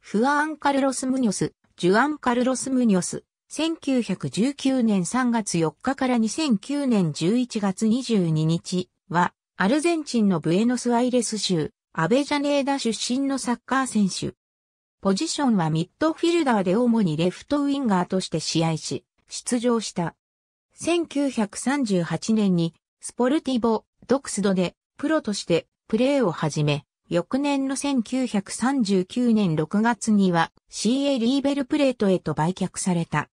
フアン・カルロス・ムニョス、ジュアン・カルロス・ムニョス、1919年3月4日から2009年11月22日は、アルゼンチンのブエノスアイレス州、アベジャネーダ出身のサッカー選手。ポジションはミッドフィルダーで主にレフトウィンガーとして試合し、出場した。1938年に、スポルティボ、ドクスドで、プロとして、プレーを始め、翌年の1939年6月には CA リーベルプレートへと売却された。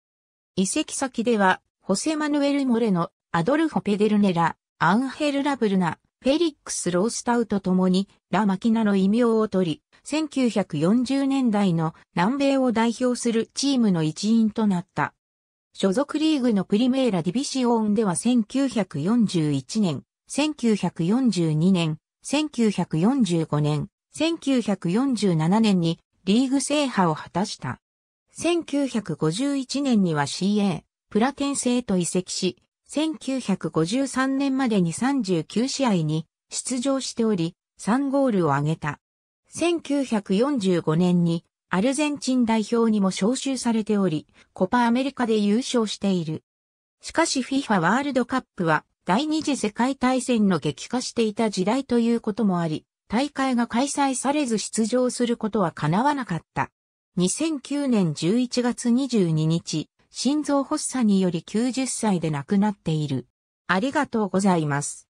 移籍先では、ホセマヌエル・モレノ、アドルフォ・ペデルネラ、アンヘル・ラブルナ、フェリックス・ロースタウと共に、ラ・マキナの異名を取り、1940年代の南米を代表するチームの一員となった。所属リーグのプリメーラ・ディビシオンでは1941年、1942年、1945年、1947年にリーグ制覇を果たした。1951年には CA、プラテン製と移籍し、1953年までに39試合に出場しており、3ゴールを挙げた。1945年にアルゼンチン代表にも招集されており、コパアメリカで優勝している。しかし FIFA ワールドカップは第二次世界大戦の激化していた時代ということもあり、大会が開催されず出場することは叶わなかった。2009年11月22日、心臓発作により90歳で亡くなっている。ありがとうございます。